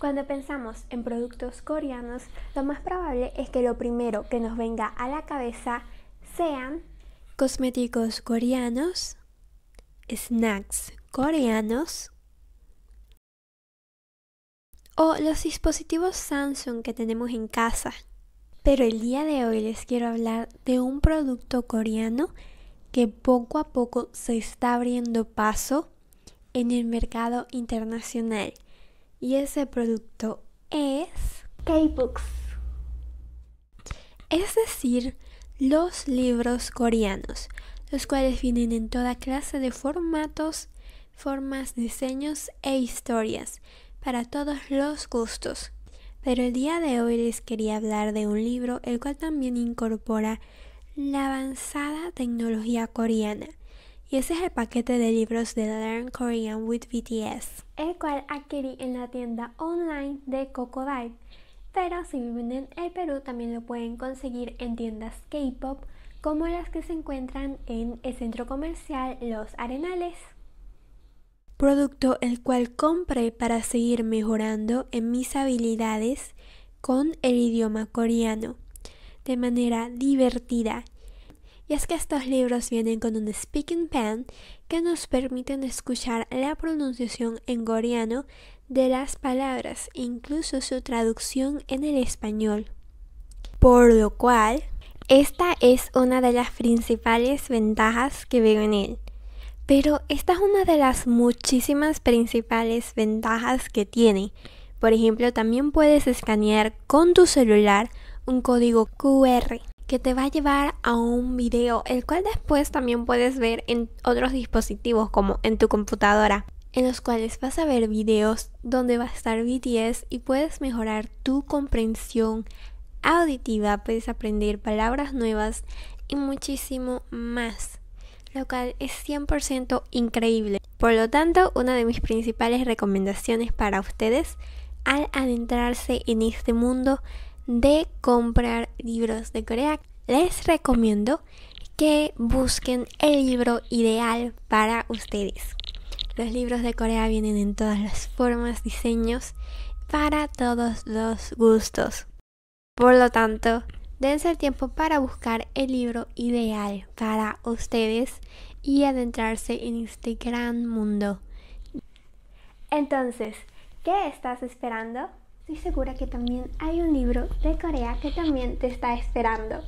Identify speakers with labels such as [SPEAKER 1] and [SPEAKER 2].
[SPEAKER 1] Cuando pensamos en productos coreanos, lo más probable es que lo primero que nos venga a la cabeza sean cosméticos coreanos, snacks coreanos o los dispositivos Samsung que tenemos en casa. Pero el día de hoy les quiero hablar de un producto coreano que poco a poco se está abriendo paso en el mercado internacional y ese producto es... K-Books. Es decir, los libros coreanos, los cuales vienen en toda clase de formatos, formas, diseños e historias, para todos los gustos. Pero el día de hoy les quería hablar de un libro el cual también incorpora la avanzada tecnología coreana, y ese es el paquete de libros de Learn Korean with BTS, el cual adquirí en la tienda online de Cocodive. Pero si viven en el Perú también lo pueden conseguir en tiendas K-pop como las que se encuentran en el centro comercial Los Arenales. Producto el cual compré para seguir mejorando en mis habilidades con el idioma coreano de manera divertida y es que estos libros vienen con un speaking pen que nos permiten escuchar la pronunciación en coreano de las palabras, incluso su traducción en el español. Por lo cual, esta es una de las principales ventajas que veo en él. Pero esta es una de las muchísimas principales ventajas que tiene. Por ejemplo, también puedes escanear con tu celular un código QR que te va a llevar a un video, el cual después también puedes ver en otros dispositivos como en tu computadora, en los cuales vas a ver videos donde va a estar BTS y puedes mejorar tu comprensión auditiva, puedes aprender palabras nuevas y muchísimo más lo cual es 100% increíble. Por lo tanto, una de mis principales recomendaciones para ustedes al adentrarse en este mundo de comprar libros de Corea, les recomiendo que busquen el libro ideal para ustedes. Los libros de Corea vienen en todas las formas, diseños, para todos los gustos. Por lo tanto, dense el tiempo para buscar el libro ideal para ustedes y adentrarse en este gran mundo. Entonces, ¿qué estás esperando? estoy segura que también hay un libro de Corea que también te está esperando.